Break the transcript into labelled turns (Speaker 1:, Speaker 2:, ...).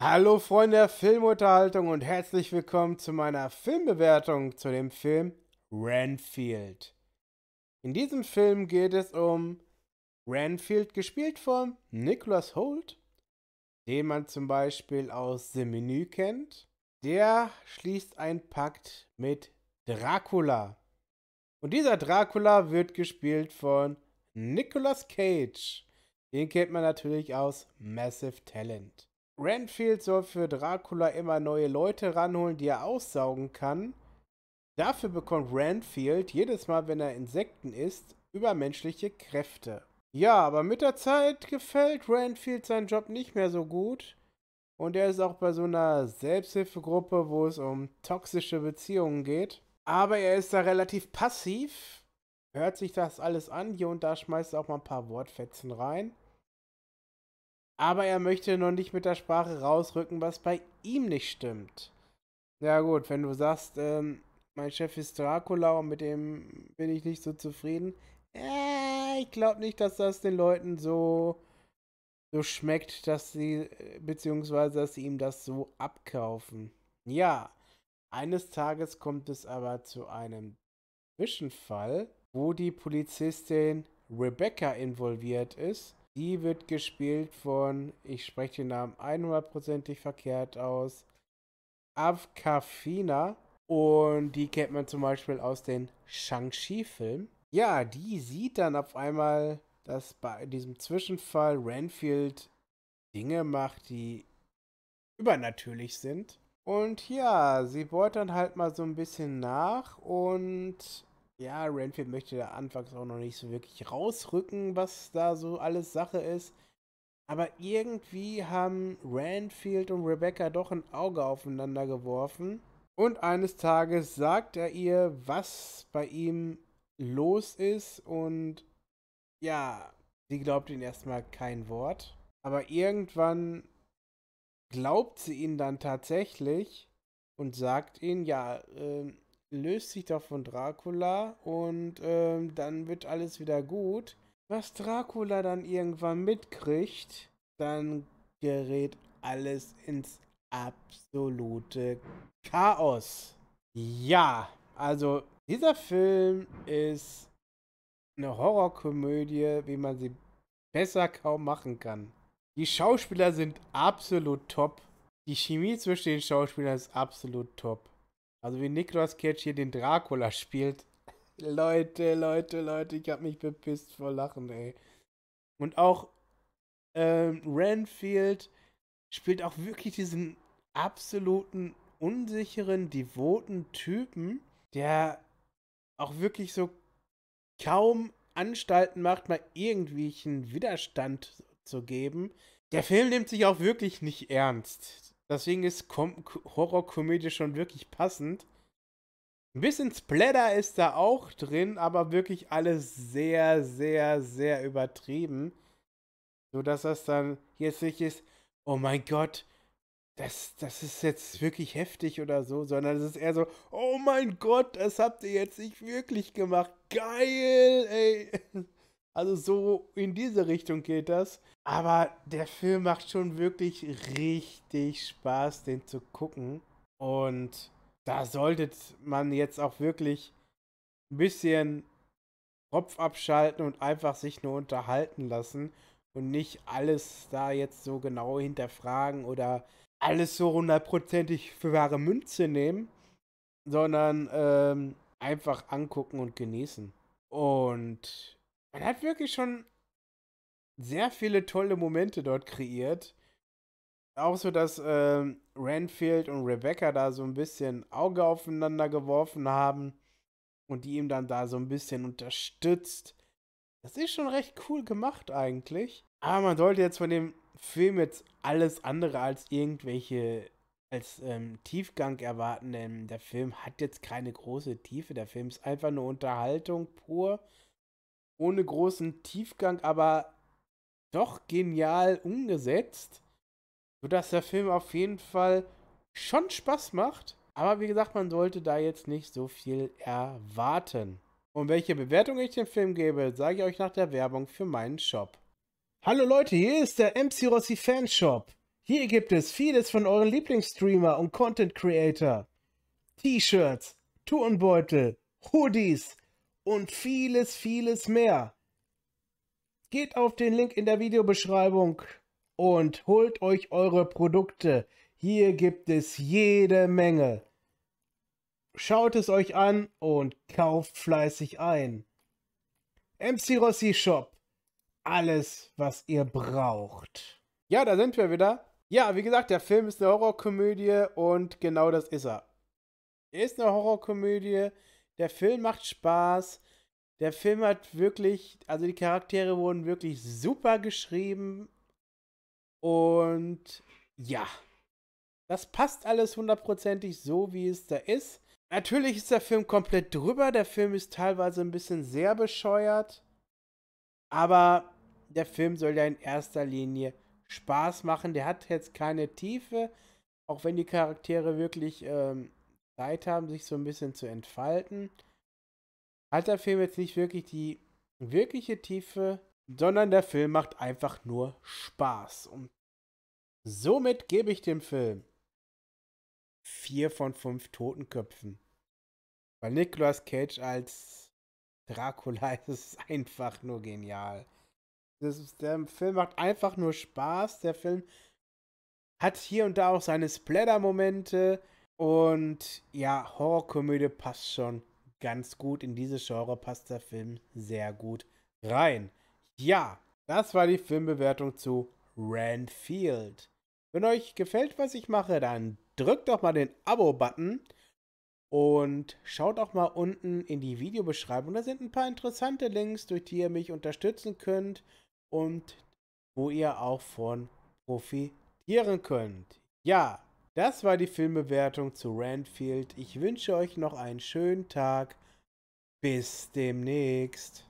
Speaker 1: Hallo Freunde der Filmunterhaltung und herzlich willkommen zu meiner Filmbewertung zu dem Film Renfield. In diesem Film geht es um Renfield, gespielt von Nicholas Holt, den man zum Beispiel aus The Menü kennt. Der schließt einen Pakt mit Dracula. Und dieser Dracula wird gespielt von Nicolas Cage. Den kennt man natürlich aus Massive Talent. Renfield soll für Dracula immer neue Leute ranholen, die er aussaugen kann. Dafür bekommt Renfield jedes Mal, wenn er Insekten isst, übermenschliche Kräfte. Ja, aber mit der Zeit gefällt Renfield seinen Job nicht mehr so gut. Und er ist auch bei so einer Selbsthilfegruppe, wo es um toxische Beziehungen geht. Aber er ist da relativ passiv. Hört sich das alles an. Hier und da schmeißt er auch mal ein paar Wortfetzen rein aber er möchte noch nicht mit der Sprache rausrücken, was bei ihm nicht stimmt. Ja gut, wenn du sagst, ähm, mein Chef ist Dracula und mit dem bin ich nicht so zufrieden. Äh, ich glaube nicht, dass das den Leuten so, so schmeckt, dass sie, äh, beziehungsweise dass sie ihm das so abkaufen. Ja, eines Tages kommt es aber zu einem Zwischenfall, wo die Polizistin Rebecca involviert ist die wird gespielt von, ich spreche den Namen 100%ig verkehrt aus, Avkafina. Und die kennt man zum Beispiel aus den Shang-Chi-Filmen. Ja, die sieht dann auf einmal, dass bei diesem Zwischenfall Renfield Dinge macht, die übernatürlich sind. Und ja, sie bohrt dann halt mal so ein bisschen nach und ja, Renfield möchte da anfangs auch noch nicht so wirklich rausrücken, was da so alles Sache ist. Aber irgendwie haben Renfield und Rebecca doch ein Auge aufeinander geworfen. Und eines Tages sagt er ihr, was bei ihm los ist. Und ja, sie glaubt ihm erstmal kein Wort. Aber irgendwann glaubt sie ihn dann tatsächlich und sagt ihn, ja, äh, löst sich doch von Dracula und ähm, dann wird alles wieder gut. Was Dracula dann irgendwann mitkriegt, dann gerät alles ins absolute Chaos. Ja, also dieser Film ist eine Horrorkomödie, wie man sie besser kaum machen kann. Die Schauspieler sind absolut top. Die Chemie zwischen den Schauspielern ist absolut top. Also wie Niklas Cage hier den Dracula spielt. Leute, Leute, Leute, ich hab mich bepisst vor Lachen, ey. Und auch ähm, Renfield spielt auch wirklich diesen absoluten, unsicheren, devoten Typen, der auch wirklich so kaum Anstalten macht, mal irgendwie einen Widerstand zu geben. Der Film nimmt sich auch wirklich nicht ernst. Deswegen ist Horror-Komödie schon wirklich passend. Ein bisschen Splatter ist da auch drin, aber wirklich alles sehr, sehr, sehr übertrieben. So dass das dann jetzt nicht ist, oh mein Gott, das, das ist jetzt wirklich heftig oder so, sondern es ist eher so, oh mein Gott, das habt ihr jetzt nicht wirklich gemacht. Geil, ey. Also so in diese Richtung geht das. Aber der Film macht schon wirklich richtig Spaß, den zu gucken. Und da sollte man jetzt auch wirklich ein bisschen Kopf abschalten und einfach sich nur unterhalten lassen und nicht alles da jetzt so genau hinterfragen oder alles so hundertprozentig für wahre Münze nehmen, sondern ähm, einfach angucken und genießen. Und man hat wirklich schon sehr viele tolle Momente dort kreiert. Auch so, dass äh, Renfield und Rebecca da so ein bisschen Auge aufeinander geworfen haben und die ihm dann da so ein bisschen unterstützt. Das ist schon recht cool gemacht eigentlich. Aber man sollte jetzt von dem Film jetzt alles andere als irgendwelche als ähm, Tiefgang erwarten, denn der Film hat jetzt keine große Tiefe. Der Film ist einfach nur Unterhaltung pur ohne großen Tiefgang, aber doch genial umgesetzt, sodass der Film auf jeden Fall schon Spaß macht. Aber wie gesagt, man sollte da jetzt nicht so viel erwarten. Und welche Bewertung ich dem Film gebe, sage ich euch nach der Werbung für meinen Shop. Hallo Leute, hier ist der MC Rossi Fanshop. Hier gibt es vieles von euren Lieblingsstreamer und Content Creator. T-Shirts, Turnbeutel, Hoodies, und vieles, vieles mehr. Geht auf den Link in der Videobeschreibung und holt euch eure Produkte. Hier gibt es jede Menge. Schaut es euch an und kauft fleißig ein. MC Rossi Shop. Alles, was ihr braucht. Ja, da sind wir wieder. Ja, wie gesagt, der Film ist eine Horrorkomödie und genau das ist er. Er ist eine Horrorkomödie, der Film macht Spaß. Der Film hat wirklich, also die Charaktere wurden wirklich super geschrieben. Und ja, das passt alles hundertprozentig so, wie es da ist. Natürlich ist der Film komplett drüber. Der Film ist teilweise ein bisschen sehr bescheuert. Aber der Film soll ja in erster Linie Spaß machen. Der hat jetzt keine Tiefe, auch wenn die Charaktere wirklich ähm, Zeit haben, sich so ein bisschen zu entfalten, hat der Film jetzt nicht wirklich die wirkliche Tiefe, sondern der Film macht einfach nur Spaß. Und somit gebe ich dem Film vier von fünf Totenköpfen. Weil Nicolas Cage als Dracula ist es einfach nur genial. Ist, der Film macht einfach nur Spaß. Der Film hat hier und da auch seine Splatter-Momente. Und ja, Horrorkomödie passt schon ganz gut. In diese Genre passt der Film sehr gut rein. Ja, das war die Filmbewertung zu Renfield. Wenn euch gefällt, was ich mache, dann drückt doch mal den Abo-Button und schaut auch mal unten in die Videobeschreibung. Da sind ein paar interessante Links, durch die ihr mich unterstützen könnt und wo ihr auch von profitieren könnt. Ja, das war die Filmbewertung zu Randfield. Ich wünsche euch noch einen schönen Tag. Bis demnächst.